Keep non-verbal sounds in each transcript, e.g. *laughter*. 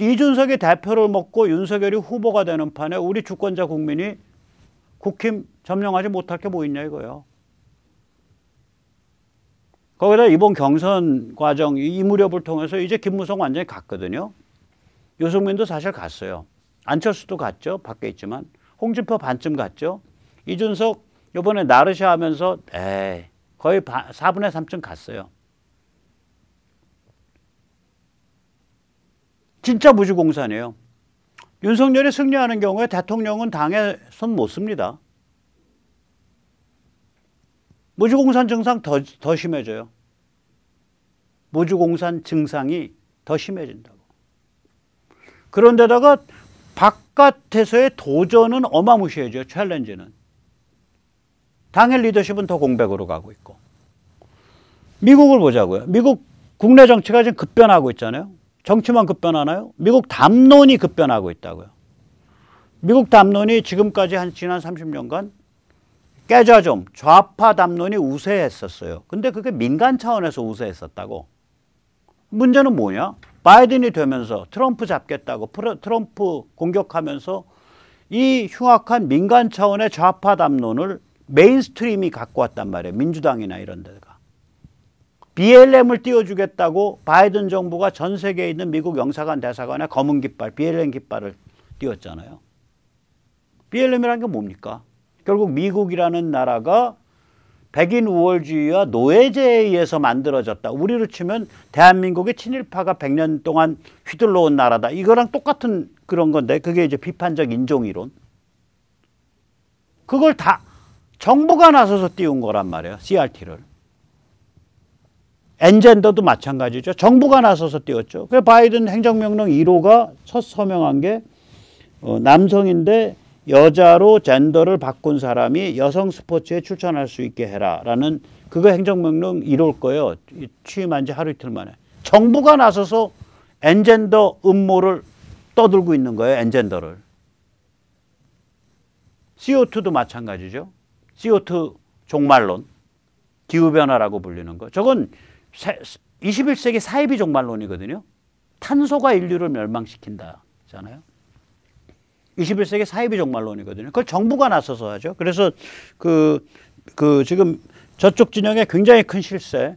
이준석이 대표를 먹고 윤석열이 후보가 되는 판에 우리 주권자 국민이 국힘 점령하지 못할 게 뭐 있냐 이거예요. 거기다 이번 경선 과정 이 무렵을 통해서 이제 김무성 완전히 갔거든요. 유승민도 사실 갔어요. 안철수도 갔죠. 밖에 있지만 홍준표 반쯤 갔죠. 이준석 요번에 나르샤 하면서 에이 거의 4분의 3쯤 갔어요. 진짜 무주공산이에요. 윤석열이 승리하는 경우에 대통령은 당에 손못 씁니다. 무주공산 증상 더, 더 심해져요. 무주공산 증상이 더 심해진다고. 그런데다가 바깥에서의 도전은 어마무시해져요. 챌린지는. 당의 리더십은 더 공백으로 가고 있고. 미국을 보자고요. 미국 국내 정치가 지금 급변하고 있잖아요. 정치만 급변하나요? 미국 담론이 급변하고 있다고요. 미국 담론이 지금까지 한 지난 30년간 깨져 좀 좌파 담론이 우세했었어요. 근데 그게 민간 차원에서 우세했었다고. 문제는 뭐냐? 바이든이 되면서 트럼프 잡겠다고 트럼프 공격하면서 이 흉악한 민간 차원의 좌파 담론을 메인스트림이 갖고 왔단 말이에요. 민주당이나 이런 데가. BLM을 띄워주겠다고 바이든 정부가 전 세계에 있는 미국 영사관 대사관에 검은 깃발, BLM 깃발을 띄웠잖아요. BLM이라는 게 뭡니까? 결국 미국이라는 나라가 백인 우월주의와 노예제에 의해서 만들어졌다. 우리를 치면 대한민국의 친일파가 100년 동안 휘둘러온 나라다. 이거랑 똑같은 그런 건데 그게 이제 비판적 인종이론. 그걸 다 정부가 나서서 띄운 거란 말이에요. CRT를. 엔젠더도 마찬가지죠. 정부가 나서서 띄웠죠. 그 바이든 행정명령 1호가 첫 서명한 게 어, 남성인데 여자로 젠더를 바꾼 사람이 여성 스포츠에 출전할 수 있게 해라라는 그거 행정명령 1호일 거예요. 취임한 지 하루 이틀 만에. 정부가 나서서 엔젠더 음모를 떠들고 있는 거예요. 엔젠더를. CO2도 마찬가지죠. CO2 종말론. 기후변화라고 불리는 거. 저건 21세기 사이비 종말론이거든요. 탄소가 인류를 멸망시킨다잖아요. 21세기 사이비 종말론이거든요. 그걸 정부가 나서서 하죠. 그래서 그, 그 지금 저쪽 진영의 굉장히 큰 실세,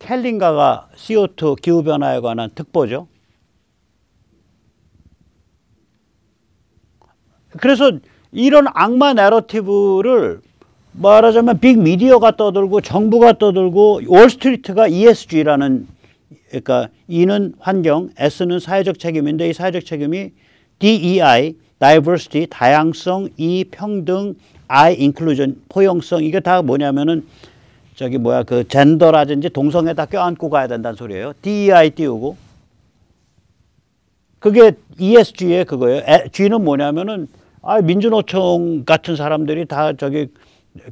켈린가가 CO2 기후변화에 관한 특보죠. 그래서 이런 악마 내러티브를 말하자면 빅 미디어가 떠들고 정부가 떠들고 월스트리트가 ESG라는 그러니까 E는 환경, S는 사회적 책임인데 이 사회적 책임이 DEI, diversity, 다양성, E 평등, I inclusion, 포용성 이게 다 뭐냐면은 저기 뭐야 그 젠더라든지 동성애다 껴안고 가야 된다는 소리예요. DEI 띄우고 그게 ESG의 그거예요. G는 뭐냐면은 아 민주노총 같은 사람들이 다 저기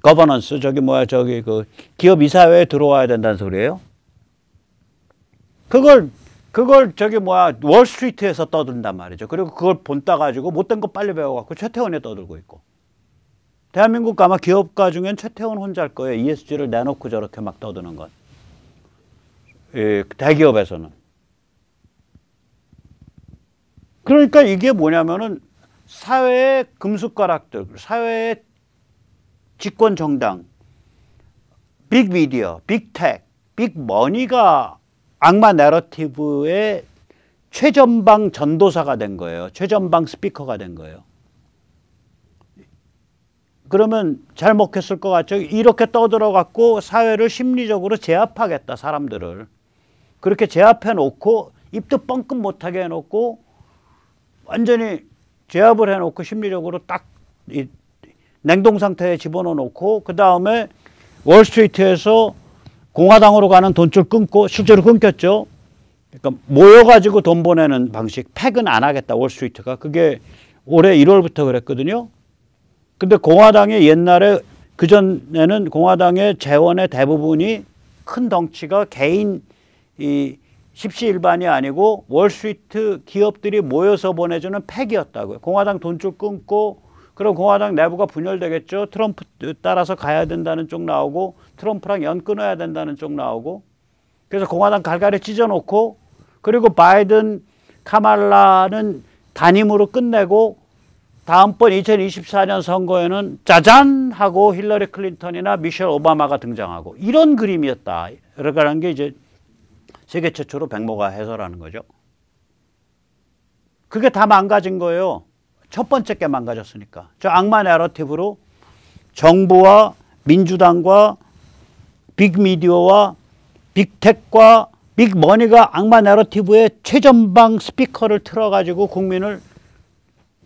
거버넌스 저기 뭐야 저기 그 기업 이사회에 들어와야 된다는 소리예요. 그걸 그걸 저기 뭐야 월스트리트에서 떠든단 말이죠. 그리고 그걸 본따 가지고 못된 거 빨리 배워갖고 최태원에 떠들고 있고. 대한민국 아마 기업가 중엔 최태원 혼자일 거예요. ESG를 내놓고 저렇게 막 떠드는 건. 예, 대기업에서는. 그러니까 이게 뭐냐면은 사회의 금숟가락들, 사회의 집권 정당, 빅 미디어, 빅텍, 빅머니가 악마 내러티브의 최전방 전도사가 된 거예요. 최전방 스피커가 된 거예요. 그러면 잘 먹혔을 것 같죠. 이렇게 떠들어갖고 사회를 심리적으로 제압하겠다, 사람들을. 그렇게 제압해놓고 입도 뻥끗 못하게 해놓고 완전히 제압을 해놓고 심리적으로 딱 냉동 상태에 집어넣어 놓고 그 다음에 월스트리트에서 공화당으로 가는 돈줄 끊고 실제로 끊겼죠. 그러니까 모여가지고 돈 보내는 방식, 팩은 안 하겠다 월스트리트가 그게 올해 1월부터 그랬거든요. 근데 공화당이 옛날에 그 전에는 공화당의 재원의 대부분이 큰 덩치가 개인 이 십시일반이 아니고 월스트리트 기업들이 모여서 보내주는 팩이었다고요. 공화당 돈줄 끊고 그럼 공화당 그 내부가 분열되겠죠. 트럼프 따라서 가야 된다는 쪽 나오고 트럼프랑 연 끊어야 된다는 쪽 나오고 그래서 공화당 그 갈갈이 찢어놓고 그리고 바이든 카말라는 단임으로 끝내고 다음번 2024년 선거에는 짜잔 하고 힐러리 클린턴이나 미셸 오바마가 등장하고 이런 그림이었다. 라는 게 이제 세계 최초로 백모가 해설하는 거죠. 그게 다 망가진 거예요. 첫 번째 게 망가졌으니까. 저 악마 내러티브로 정부와 민주당과 빅미디어와 빅텍과 빅머니가 악마 내러티브의 최전방 스피커를 틀어가지고 국민을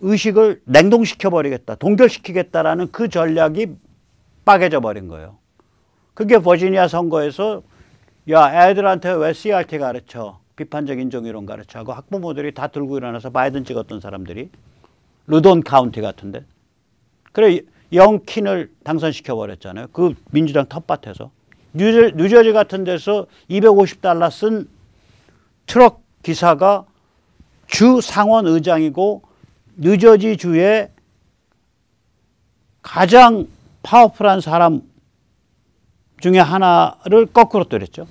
의식을 냉동시켜버리겠다, 동결시키겠다라는 그 전략이 빠개져 버린 거예요. 그게 버지니아 선거에서 야 애들한테 왜 CRT 가르쳐 비판적 인종이론 가르쳐 하고 학부모들이 다 들고 일어나서 바이든 찍었던 사람들이 루돈 카운티 같은데. 그래 영킨을 당선시켜 버렸잖아요. 그 민주당 텃밭에서 뉴저, 뉴저지 같은 데서 250달러 쓴 트럭 기사가 주 상원 의장이고 뉴저지 주의 가장 파워풀한 사람 중에 하나를 거꾸로 때렸죠.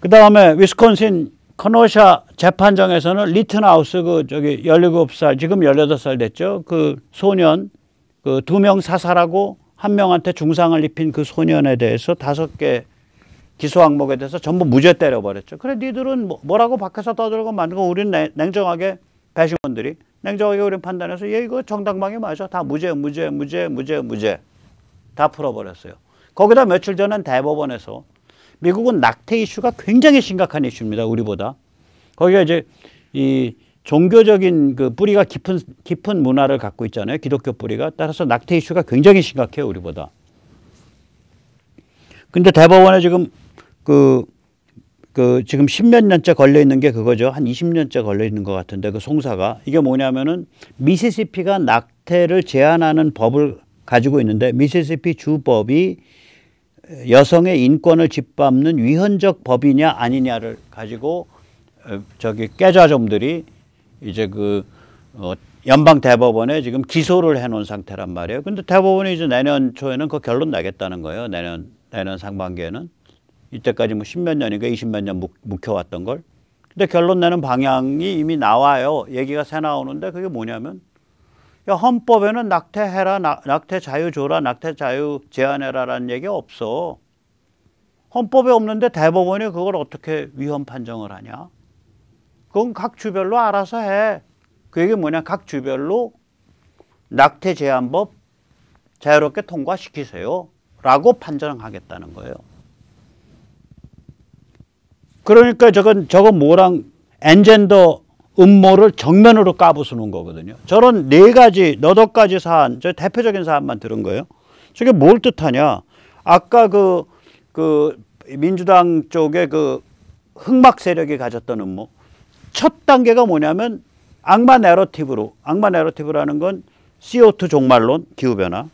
그 다음에 위스콘신 커노샤 재판장에서는 리튼하우스 그 저기 17살 지금 18살 됐죠. 그 소년 그 두 명 사살하고 한 명한테 중상을 입힌 그 소년에 대해서 다섯 개 기소 항목에 대해서 전부 무죄 때려버렸죠. 그래 니들은 뭐, 뭐라고 뭐 밖에서 떠들고 만들고 우리 냉, 냉정하게 배심원들이 냉정하게 우리 판단해서 얘 이거 정당방위 맞아. 다 무죄 무죄 무죄 무죄 무죄 다 풀어버렸어요. 거기다 며칠 전엔 대법원에서 미국은 낙태 이슈가 굉장히 심각한 이슈입니다. 우리보다. 거기가 이제 이 종교적인 그 뿌리가 깊은 깊은 문화를 갖고 있잖아요. 기독교 뿌리가 따라서 낙태 이슈가 굉장히 심각해요. 우리보다. 근데 대법원에 지금 그, 그 지금 십몇 년째 걸려 있는 게 그거죠. 한 이십 년째 걸려 있는 것 같은데 그 송사가 이게 뭐냐면은 미시시피가 낙태를 제한하는 법을 가지고 있는데 미시시피 주법이 여성의 인권을 짓밟는 위헌적 법이냐 아니냐를 가지고 어, 저기 깨좌점들이 이제 그 어, 연방 대법원에 지금 기소를 해놓은 상태란 말이에요. 근데 대법원이 이제 내년 초에는 그 결론 나겠다는 거예요. 내년 내년 상반기에는 이때까지 뭐 십몇 년인가 이십 몇년 묵혀왔던 걸. 근데 결론 내는 방향이 이미 나와요. 얘기가 새 나오는데 그게 뭐냐면 헌법에는 낙태해라, 낙태 자유 줘라, 낙태 자유 제한해라라는 얘기 없어. 헌법에 없는데 대법원이 그걸 어떻게 위헌 판정을 하냐? 그건 각 주별로 알아서 해. 그게 뭐냐? 각 주별로 낙태 제한법 자유롭게 통과시키세요. 라고 판정하겠다는 거예요. 그러니까 저건, 저건 뭐랑 엔젠더 음모를 정면으로 까부수는 거거든요. 저런 네 가지 너덕까지 사안, 저 대표적인 사안만 들은 거예요. 저게 뭘 뜻하냐? 아까 그, 그 민주당 쪽에 그 흑막 세력이 가졌던 음모. 첫 단계가 뭐냐면 악마 내러티브로, 악마 내러티브라는 건 CO2 종말론, 기후변화.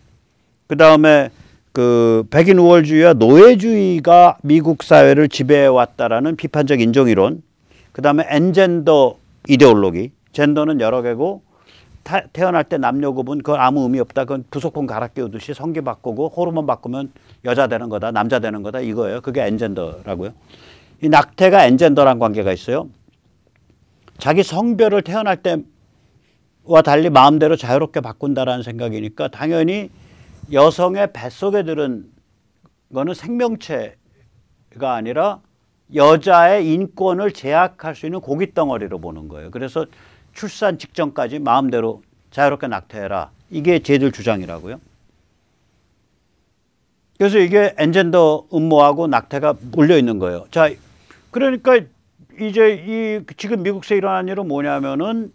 그 다음에 그 백인 우월주의와 노예주의가 미국 사회를 지배해 왔다라는 비판적 인종이론. 그 다음에 엔젠더 이데올로기 젠더는 여러 개고 타, 태어날 때 남녀 구분 그건 아무 의미 없다. 그건 부속품 갈아 끼우듯이 성기 바꾸고 호르몬 바꾸면 여자 되는 거다 남자 되는 거다 이거예요. 그게 엔젠더라고요. 이 낙태가 엔젠더란 관계가 있어요. 자기 성별을 태어날 때와 달리 마음대로 자유롭게 바꾼다라는 생각이니까 당연히 여성의 뱃속에 들은 거는 생명체가 아니라 여자의 인권을 제약할 수 있는 고깃덩어리로 보는 거예요. 그래서 출산 직전까지 마음대로 자유롭게 낙태해라. 이게 제들 주장이라고요. 그래서 이게 엔젠더 음모하고 낙태가 몰려 있는 거예요. 자, 그러니까 이제 이 지금 미국에서 일어난 일은 뭐냐면은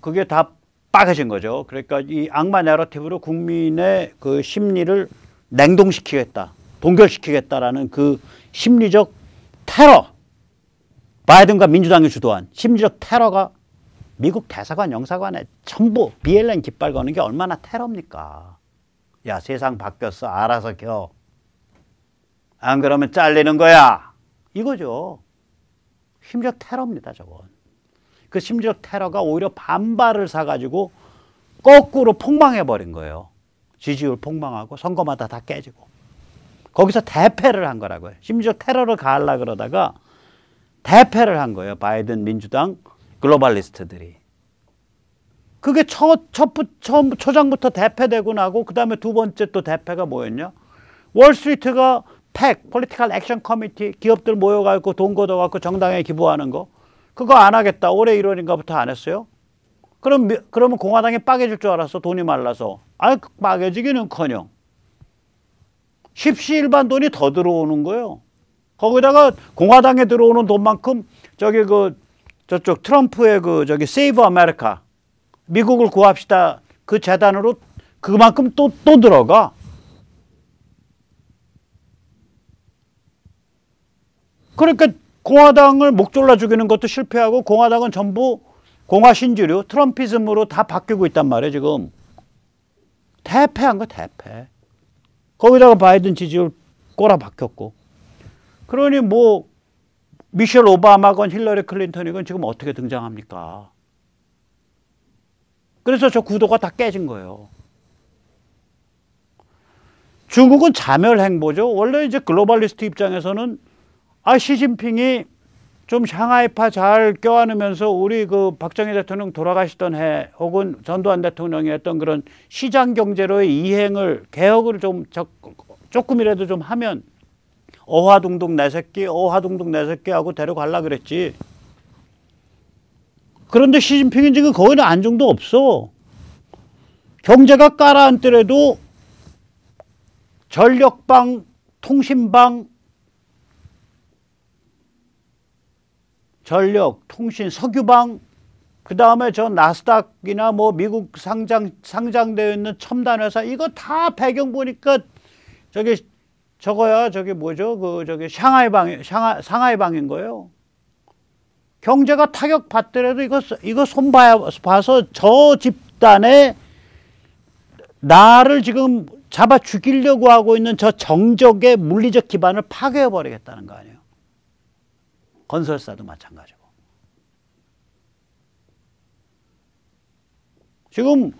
그게 다 빠개진 거죠. 그러니까 이 악마 내러티브로 국민의 그 심리를 냉동시키겠다, 동결시키겠다라는 그 심리적 테러, 바이든과 민주당이 주도한 심리적 테러가 미국 대사관 영사관에 전부 BLM 깃발 거는 게 얼마나 테러입니까? 야 세상 바뀌었어 알아서 겨. 안 그러면 잘리는 거야. 이거죠. 심리적 테러입니다 저건. 그 심리적 테러가 오히려 반발을 사가지고 거꾸로 폭망해버린 거예요. 지지율 폭망하고 선거마다 다 깨지고. 거기서 대패를 한 거라고요. 심지어 테러를 가할라 그러다가 대패를 한 거예요. 바이든 민주당 글로벌리스트들이. 그게 첫, 첫, 처음, 초장부터 대패되고 나고, 그 다음에 두 번째 또 대패가 뭐였냐? 월스트리트가 팩, 폴리티컬 액션 커미티, 기업들 모여가지고 돈 걷어갖고 정당에 기부하는 거. 그거 안 하겠다. 올해 1월인가부터 안 했어요? 그럼, 그러면 공화당이 빠개질 줄 알았어. 돈이 말라서. 아, 빠개지기는 커녕. 십시일반 돈이 더 들어오는 거예요. 거기다가 공화당에 들어오는 돈만큼 저기 그 저쪽 트럼프의 그 저기 세이브 아메리카 미국을 구합시다 그 재단으로 그만큼 또 또 들어가. 그러니까 공화당을 목졸라 죽이는 것도 실패하고 공화당은 전부 공화 신주류 트럼피즘으로 다 바뀌고 있단 말이에요 지금. 대패한 거 대패. 거기다가 바이든 지지율 꼬라박혔고. 그러니 뭐 미셸 오바마건 힐러리 클린턴이건 지금 어떻게 등장합니까? 그래서 저 구도가 다 깨진 거예요. 중국은 자멸 행보죠. 원래 이제 글로벌리스트 입장에서는 아 시진핑이 좀상하이파잘 껴안으면서 우리 그 박정희 대통령 돌아가시던 해 혹은 전두환 대통령이 했던 그런 시장 경제로의 이행을 개혁을 좀 적, 조금이라도 좀 하면 어화둥둥 내 새끼 어화둥둥 내 새끼 하고 데려갈라 그랬지. 그런데 시진핑은 지금 거기는 안정도 없어. 경제가 깔아앉더라도 전력방, 통신방, 전력, 통신, 석유방, 그 다음에 저 나스닥이나 뭐 미국 상장, 상장되어 있는 첨단회사, 이거 다 배경 보니까 저기, 저거야, 저게 뭐죠? 그, 저기 상하이 방, 상하, 상하이 방인 거예요. 경제가 타격 받더라도 이거, 이거 손 봐야, 봐서 저 집단의 나를 지금 잡아 죽이려고 하고 있는 저 정적의 물리적 기반을 파괴해버리겠다는 거 아니에요. 건설사도 마찬가지고. 지금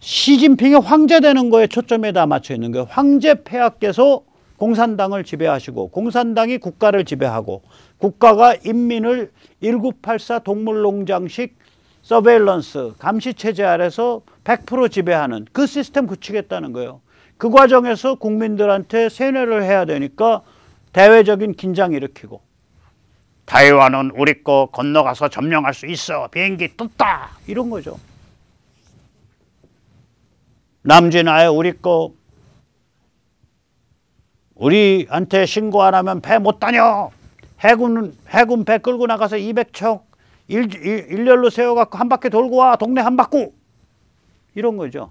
시진핑이 황제 되는 거에 초점에 다 맞춰 있는 거 황제 폐하께서 공산당을 지배하시고 공산당이 국가를 지배하고 국가가 인민을 1984 동물농장식 서베일런스 감시체제 아래서 100% 지배하는 그 시스템 구축했다는 거예요. 그 과정에서 국민들한테 세뇌를 해야 되니까 대외적인 긴장 일으키고 타이완은 우리 거 건너가서 점령할 수 있어. 비행기 떴다. 이런 거죠. 남진아에 우리 거 우리한테 신고 안 하면 배 못 다녀. 해군 해군 배 끌고 나가서 200척 일, 일, 열로 세워갖고 한 바퀴 돌고 와. 동네 한 바퀴. 이런 거죠.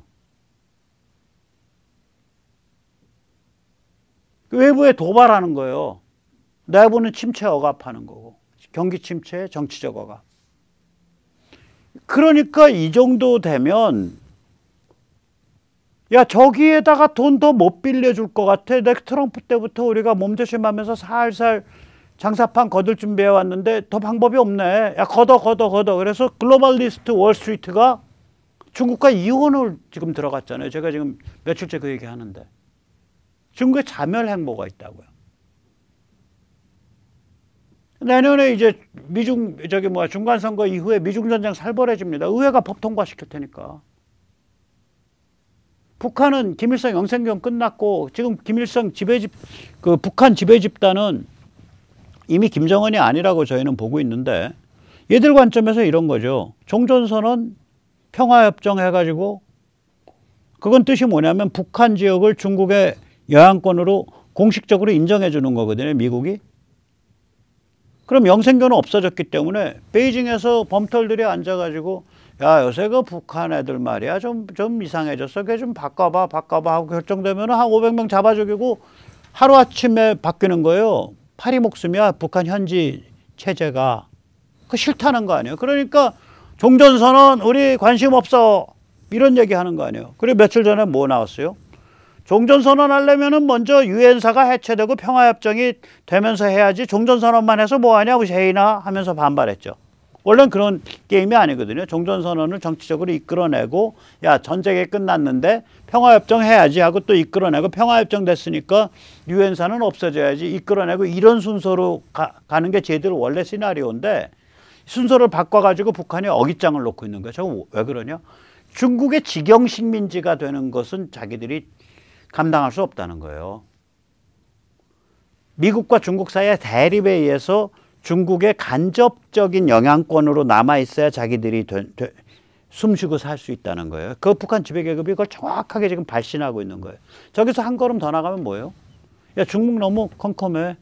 그 외부에 도발하는 거예요. 내부는 침체 억압하는 거고 경기 침체 정치적 억압. 그러니까 이 정도 되면 야 저기에다가 돈 더 못 빌려줄 것 같아. 내 트럼프 때부터 우리가 몸조심하면서 살살 장사판 거들 준비해 왔는데 더 방법이 없네. 야 걷어 걷어 걷어. 그래서 글로벌리스트 월스트리트가 중국과 이혼을 지금 들어갔잖아요. 제가 지금 며칠째 그 얘기 하는데 중국에 자멸 행보가 있다고요. 내년에 이제 미중 저기 뭐야 중간 선거 이후에 미중 전쟁 살벌해집니다. 의회가 법 통과시킬 테니까. 북한은 김일성 영생경 끝났고 지금 김일성 지배 집그 북한 지배 집단은 이미 김정은이 아니라고 저희는 보고 있는데 얘들 관점에서 이런 거죠. 종전선언 평화협정 해가지고 그건 뜻이 뭐냐면 북한 지역을 중국의 여향권으로 공식적으로 인정해 주는 거거든요. 미국이. 그럼 영생교는 없어졌기 때문에 베이징에서 범털들이 앉아가지고 야 요새 그 북한 애들 말이야 좀 좀 이상해졌어 걔좀 바꿔봐 바꿔봐 하고 결정되면 한 500명 잡아 죽이고 하루아침에 바뀌는 거예요 파리 목숨이야 북한 현지 체제가 그 싫다는 거 아니에요 그러니까 종전선언 우리 관심 없어 이런 얘기 하는 거 아니에요 그리고 며칠 전에 뭐 나왔어요 종전선언 하려면은 먼저 유엔사가 해체되고 평화협정이 되면서 해야지 종전선언만 해서 뭐하냐고 세이나 하면서 반발했죠. 원래는 그런 게임이 아니거든요. 종전선언을 정치적으로 이끌어내고 야 전쟁이 끝났는데 평화협정 해야지 하고 또 이끌어내고 평화협정 됐으니까 유엔사는 없어져야지 이끌어내고 이런 순서로 가, 가는 게 제들 원래 시나리오인데 순서를 바꿔가지고 북한이 어깃장을 놓고 있는 거죠왜 그러냐? 중국의 직영 식민지가 되는 것은 자기들이 감당할 수 없다는 거예요. 미국과 중국 사이의 대립에 의해서 중국의 간접적인 영향권으로 남아 있어야 자기들이 되, 되, 숨쉬고 살 수 있다는 거예요. 그 북한 지배계급이 그걸 정확하게 지금 발신하고 있는 거예요. 저기서 한 걸음 더 나가면 뭐예요? 야 중국 너무 컴컴해.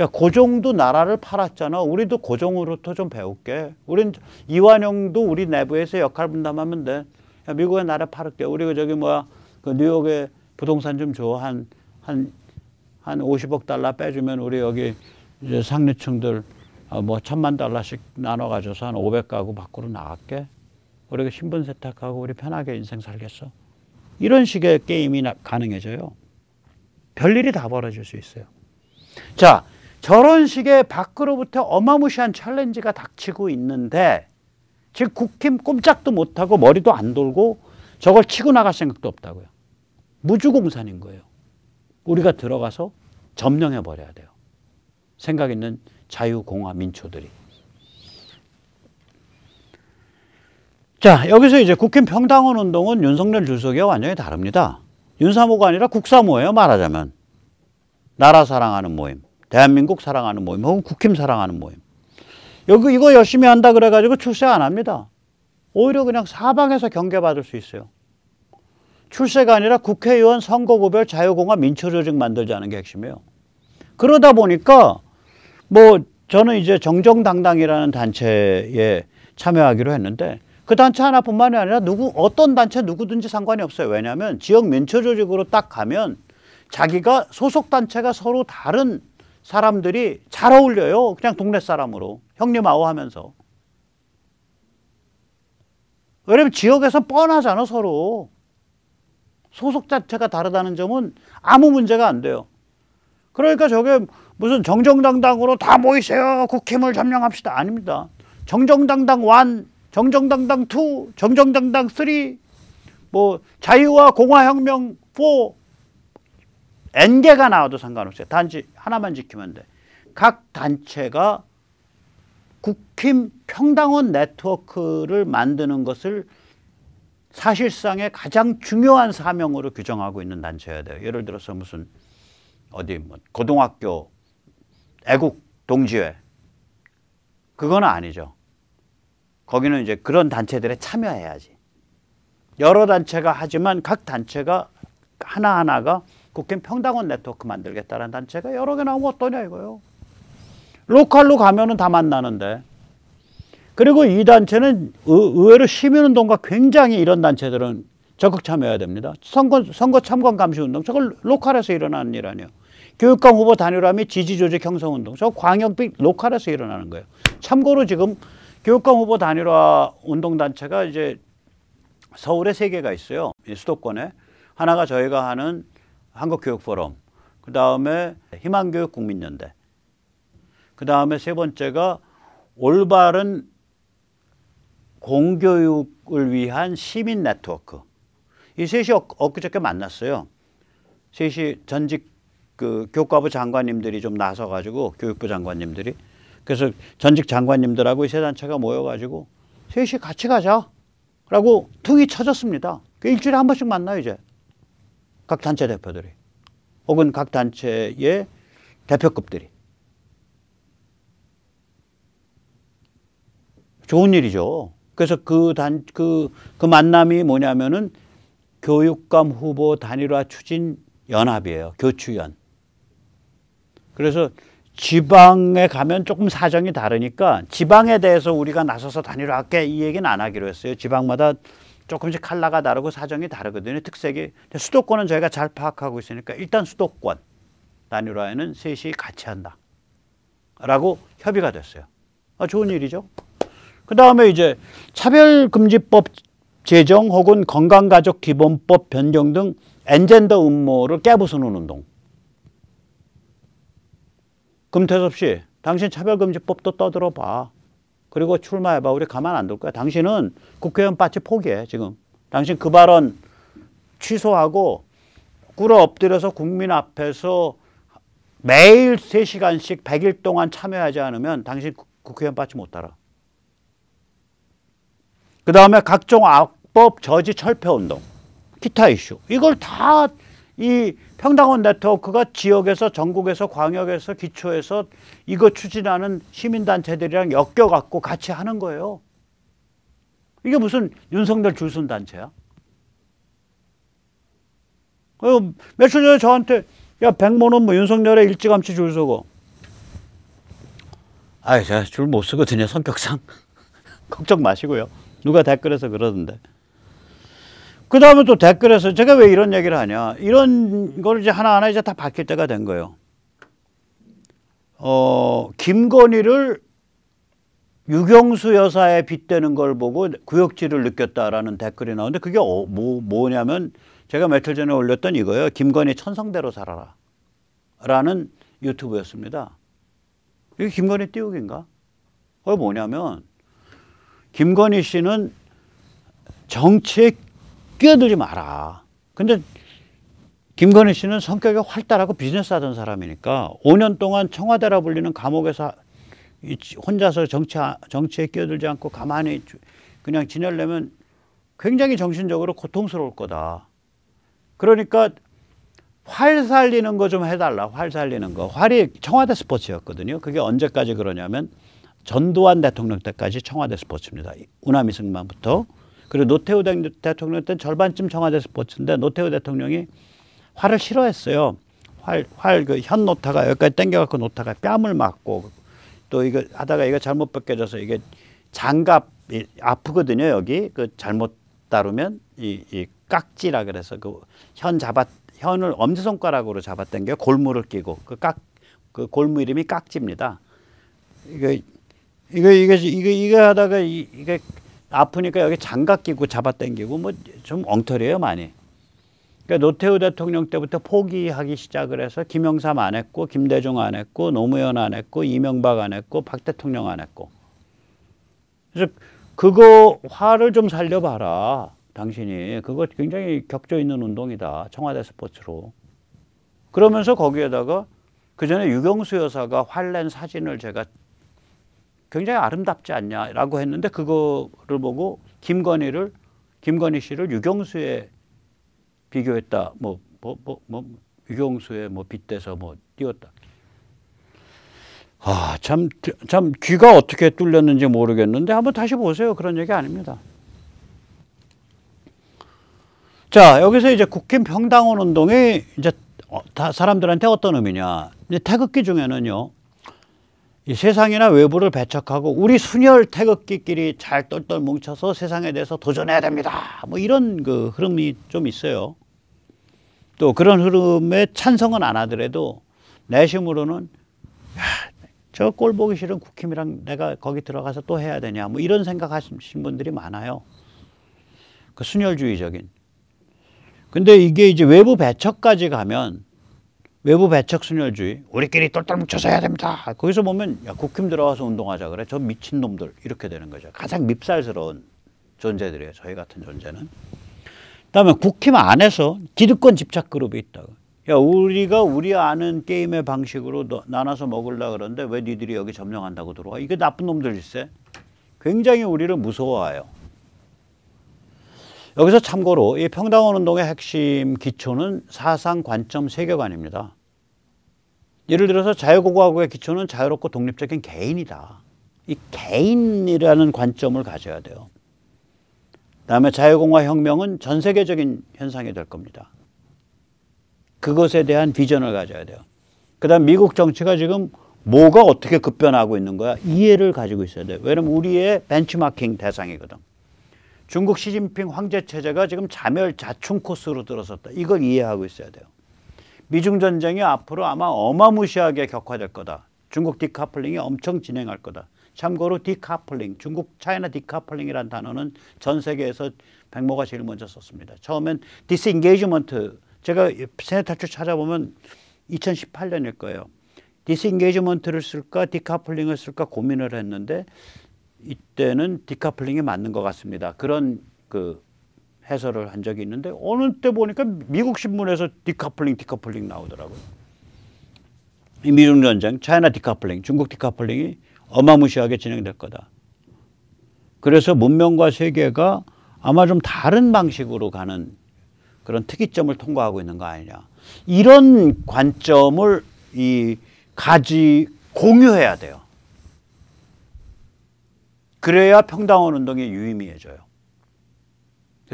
야 고종도 나라를 팔았잖아. 우리도 고종으로부터 좀 배울게. 우린 이완용도 우리 내부에서 역할 분담하면 돼. 야 미국에 나라 팔을게. 우리 그 저기 뭐야 그 뉴욕에 부동산 좀 줘. 한, 한, 한 50억 달러 빼주면 우리 여기 이제 상류층들 어, 뭐 천만 달러씩 나눠가져서 한 500가구 밖으로 나갈게. 우리가 신분 세탁하고 우리 편하게 인생 살겠어. 이런 식의 게임이 가능해져요. 별일이 다 벌어질 수 있어요. 자, 저런 식의 밖으로부터 어마무시한 챌린지가 닥치고 있는데 지금 국힘 꼼짝도 못하고 머리도 안 돌고 저걸 치고 나갈 생각도 없다고요. 무주공산인 거예요. 우리가 들어가서 점령해 버려야 돼요. 생각 있는 자유공화 민초들이. 자, 여기서 이제 국힘 평당원 운동은 윤석열 주석이와 완전히 다릅니다. 윤사모가 아니라 국사모예요, 말하자면. 나라 사랑하는 모임, 대한민국 사랑하는 모임, 혹은 국힘 사랑하는 모임. 여기 이거 열심히 한다 그래가지고 출세 안 합니다. 오히려 그냥 사방에서 경계받을 수 있어요. 출세가 아니라 국회의원 선거구별 자유공화 민초조직 만들자는 게 핵심이에요. 그러다 보니까 뭐 저는 이제 정정당당이라는 단체에 참여하기로 했는데 그 단체 하나뿐만이 아니라 누구 어떤 단체 누구든지 상관이 없어요. 왜냐하면 지역 민초조직으로 딱 가면 자기가 소속 단체가 서로 다른 사람들이 잘 어울려요. 그냥 동네 사람으로 형님 아오 하면서. 왜냐면 지역에서 뻔하잖아 서로. 소속 자체가 다르다는 점은 아무 문제가 안 돼요. 그러니까 저게 무슨 정정당당으로 다 모이세요. 국힘을 점령합시다. 아닙니다. 정정당당 완, 정정당당 투, 정정당당 쓰뭐 자유와 공화혁명 포, N개가 나와도 상관없어요. 단지 하나만 지키면 돼. 각 단체가 국힘 평당원 네트워크를 만드는 것을 사실상의 가장 중요한 사명으로 규정하고 있는 단체여야 돼요. 예를 들어서 무슨 어디 뭐 고등학교 애국 동지회 그건 아니죠. 거기는 이제 그런 단체들에 참여해야지. 여러 단체가 하지만 각 단체가 하나하나가 국회 평당원 네트워크 만들겠다는 단체가 여러 개 나오면 어떠냐 이거요. 로컬로 가면은 다 만나는데 그리고 이 단체는 의외로 시민운동과 굉장히 이런 단체들은 적극 참여해야 됩니다. 선거, 선거 참관 감시운동, 저걸 로컬에서 일어나는 일 아니에요. 교육감 후보 단일화 및 지지조직 형성운동, 저 광역비 로컬에서 일어나는 거예요. 참고로 지금 교육감 후보 단일화 운동단체가 이제 서울에 세 개가 있어요. 수도권에. 하나가 저희가 하는 한국교육포럼, 그 다음에 희망교육국민연대, 그 다음에 세 번째가 올바른 공교육을 위한 시민 네트워크 이 셋이 어, 엊그저께 만났어요. 셋이 전직 그 교과부 장관님들이 좀 나서 가지고 교육부 장관님들이 그래서 전직 장관님들하고 세 단체가 모여 가지고 셋이 같이 가자라고 등이 쳐졌습니다. 그 일주일에 한 번씩 만나요 이제 각 단체 대표들이 혹은 각 단체의 대표급들이 좋은 일이죠. 그래서 그 단, 그, 그 만남이 뭐냐면은 교육감 후보 단일화 추진 연합이에요. 교추연. 그래서 지방에 가면 조금 사정이 다르니까 지방에 대해서 우리가 나서서 단일화할게 이 얘기는 안 하기로 했어요. 지방마다 조금씩 칼라가 다르고 사정이 다르거든요. 특색이. 수도권은 저희가 잘 파악하고 있으니까 일단 수도권 단일화에는 셋이 같이 한다. 라고 협의가 됐어요. 아, 좋은 일이죠. 그 다음에 이제 차별금지법 제정 혹은 건강가족기본법 변경 등 엔젠더 음모를 깨부수는 운동. 금태섭 씨, 당신 차별금지법도 떠들어봐. 그리고 출마해봐. 우리 가만 안 둘 거야. 당신은 국회의원 빠치 포기해, 지금. 당신 그 발언 취소하고 꿇어 엎드려서 국민 앞에서 매일 세시간씩백 일 동안 참여하지 않으면 당신 국회의원 빠치 못 따라. 그 다음에 각종 악법 저지 철폐 운동, 기타 이슈 이걸 다 이 평당원 네트워크가 지역에서 전국에서 광역에서 기초에서 이거 추진하는 시민단체들이랑 엮여갖고 같이 하는 거예요. 이게 무슨 윤석열 줄순 단체야? 어, 며칠 전에 저한테 야 백모는 뭐 윤석열에 일찌감치 줄 서고 아 제가 줄 못 쓰거든요 성격상 *laughs* 걱정 마시고요 누가 댓글에서 그러던데. 그 다음에 또 댓글에서 제가 왜 이런 얘기를 하냐. 이런 걸 이제 하나하나 이제 다 바뀔 때가 된 거예요. 어, 김건희를 유경수 여사에 빗대는 걸 보고 구역질을 느꼈다라는 댓글이 나오는데 그게 어, 뭐, 뭐냐면 제가 며칠 전에 올렸던 이거예요. 김건희 천성대로 살아라. 라는 유튜브였습니다. 이게 김건희 띄우기인가? 그게 뭐냐면 김건희 씨는 정치에 끼어들지 마라. 근데 김건희 씨는 성격이 활달하고 비즈니스 하던 사람이니까 5년 동안 청와대라 불리는 감옥에서 혼자서 정치, 정치에 끼어들지 않고 가만히 그냥 지내려면 굉장히 정신적으로 고통스러울 거다. 그러니까 활 살리는 거 좀 해달라. 활 살리는 거. 활이 청와대 스포츠였거든요. 그게 언제까지 그러냐면 전두환 대통령 때까지 청와대 스포츠입니다. 우남이 승만부터 그리고 노태우 대통령 때 절반쯤 청와대 스포츠인데 노태우 대통령이 활을 싫어했어요. 활, 활, 그 현 노타가 여기까지 땡겨갖고 노타가 뺨을 맞고 또 이거 하다가 이거 잘못 벗겨져서 이게 장갑 아프거든요 여기 그 잘못 다루면 이, 이 깍지라 그래서 그 현 잡아 현을 엄지손가락으로 잡아당겨 골무를 끼고 그깍그 그 골무 이름이 깍지입니다. 이거 이거 이거 이거 이거 하다가 이, 이게 아프니까 여기 장갑 끼고 잡아당기고 뭐 좀 엉터리예요 많이. 그러니까 노태우 대통령 때부터 포기하기 시작을 해서 김영삼 안 했고 김대중 안 했고 노무현 안 했고 이명박 안 했고 박 대통령 안 했고. 그래서 그거 화를 좀 살려봐라 당신이 그거 굉장히 격조 있는 운동이다 청와대 스포츠로. 그러면서 거기에다가 그 전에 유경수 여사가 활낸 사진을 제가 굉장히 아름답지 않냐라고 했는데 그거를 보고 김건희를 김건희 씨를 유경수에 비교했다. 뭐뭐뭐 뭐, 뭐, 뭐, 유경수에 뭐 빗대서 뭐 띄웠다. 아, 참, 참 귀가 어떻게 뚫렸는지 모르겠는데 한번 다시 보세요. 그런 얘기 아닙니다. 자, 여기서 이제 국힘 평당원 운동이 이제 어, 사람들한테 어떤 의미냐. 이제 태극기 중에는요, 이 세상이나 외부를 배척하고 우리 순혈 태극기끼리 잘 똘똘 뭉쳐서 세상에 대해서 도전해야 됩니다. 뭐 이런 그 흐름이 좀 있어요. 또 그런 흐름에 찬성은 안 하더라도 내심으로는 저 꼴 보기 싫은 국힘이랑 내가 거기 들어가서 또 해야 되냐 뭐 이런 생각하신 분들이 많아요. 그 순혈주의적인. 근데 이게 이제 외부 배척까지 가면 외부 배척 순혈주의 우리끼리 똘똘 뭉쳐서 해야 됩니다 거기서 보면 야 국힘 들어와서 운동하자 그래 저 미친놈들 이렇게 되는 거죠 가장 밉살스러운 존재들이에요 저희 같은 존재는 그다음에 국힘 안에서 기득권 집착 그룹이 있다고 야 우리가 우리 아는 게임의 방식으로 나눠서 먹을라 그러는데 왜 니들이 여기 점령한다고 들어와 이게 나쁜 놈들일세 굉장히 우리를 무서워해요 여기서 참고로 이 평당원 운동의 핵심 기초는 사상 관점 세계관입니다. 예를 들어서 자유고고학의 기초는 자유롭고 독립적인 개인이다. 이 개인이라는 관점을 가져야 돼요. 다음에 자유공화 혁명은 전 세계적인 현상이 될 겁니다. 그것에 대한 비전을 가져야 돼요. 그 다음 미국 정치가 지금 뭐가 어떻게 급변하고 있는 거야? 이해를 가지고 있어야 돼요. 왜냐면 우리의 벤치마킹 대상이거든. 중국 시진핑 황제 체제가 지금 자멸 자충 코스로 들어섰다. 이걸 이해하고 있어야 돼요. 미중 전쟁이 앞으로 아마 어마무시하게 격화될 거다. 중국 디카플링이 엄청 진행할 거다. 참고로 디카플링, 중국 차이나 디카플링이란 단어는 전 세계에서 백모가 제일 먼저 썼습니다. 처음엔 디스인게이지먼트, 제가 세네탈출 찾아보면 2018년일 거예요. 디스인게이지먼트를 쓸까 디카플링을 쓸까 고민을 했는데 이때는 디카플링이 맞는 것 같습니다. 그런 그 해설을 한 적이 있는데 어느 때 보니까 미국 신문에서 디카플링 디카플링 나오더라고요. 미중 전쟁, 차이나 디카플링, 중국 디카플링이 어마무시하게 진행될 거다. 그래서 문명과 세계가 아마 좀 다른 방식으로 가는 그런 특이점을 통과하고 있는 거 아니냐. 이런 관점을 이 가지 공유해야 돼요. 그래야 평당원 운동이 유의미해져요.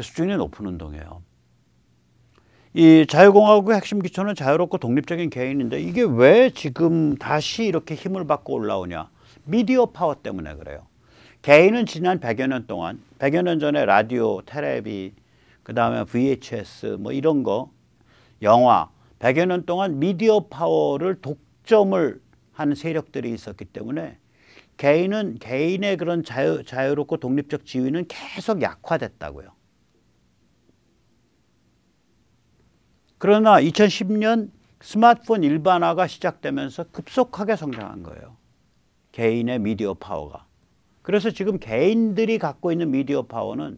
수준이 높은 운동이에요. 이 자유공화국의 핵심 기초는 자유롭고 독립적인 개인인데 이게 왜 지금 다시 이렇게 힘을 받고 올라오냐? 미디어 파워 때문에 그래요. 개인은 지난 100여 년 동안 100여 년 전에 라디오, 테레비, 그다음에 VHS 뭐 이런 거 영화 100여 년 동안 미디어 파워를 독점을 한 세력들이 있었기 때문에 개인은 개인의 그런 자유, 자유롭고 독립적 지위는 계속 약화됐다고요. 그러나 2010년 스마트폰 일반화가 시작되면서 급속하게 성장한 거예요. 개인의 미디어 파워가. 그래서 지금 개인들이 갖고 있는 미디어 파워는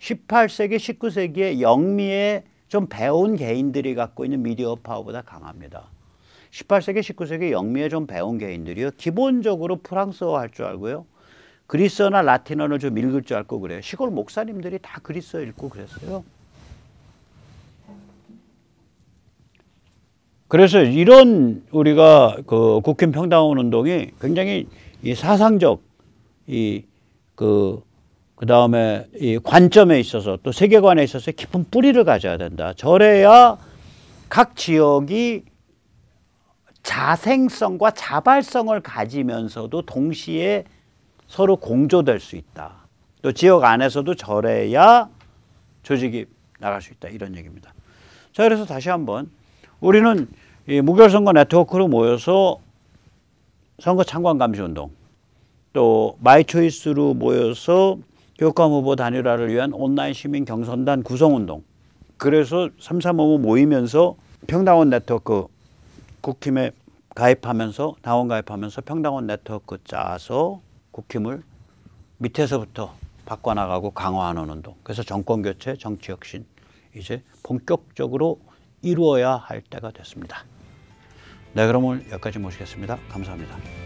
18세기, 19세기의 영미에 좀 배운 개인들이 갖고 있는 미디어 파워보다 강합니다. 18세기, 19세기 영미에 좀 배운 개인들이요. 기본적으로 프랑스어 할 줄 알고요. 그리스어나 라틴어를 좀 읽을 줄 알고 그래요. 시골 목사님들이 다 그리스어 읽고 그랬어요. 그래서 이런 우리가 그 국힘 평당원 운동이 굉장히 이 사상적 이그그 그 다음에 이 관점에 있어서 또 세계관에 있어서 깊은 뿌리를 가져야 된다. 저래야 각 지역이 자생성과 자발성을 가지면서도 동시에 서로 공조될 수 있다. 또 지역 안에서도 절해야 조직이 나갈 수 있다. 이런 얘기입니다. 자, 그래서 다시 한번 우리는 이 무결선거 네트워크로 모여서 선거 창관 감시 운동 또 마이초이스로 모여서 교감 후보 단일화를 위한 온라인 시민 경선단 구성 운동 그래서 삼삼오오 모이면서 평당원 네트워크 국힘에 가입하면서 당원 가입하면서 평당원 네트워크 짜서 국힘을 밑에서부터 바꿔나가고 강화하는 운동. 그래서 정권 교체, 정치 혁신 이제 본격적으로 이루어야 할 때가 됐습니다. 네, 그럼 오늘 여기까지 모시겠습니다. 감사합니다.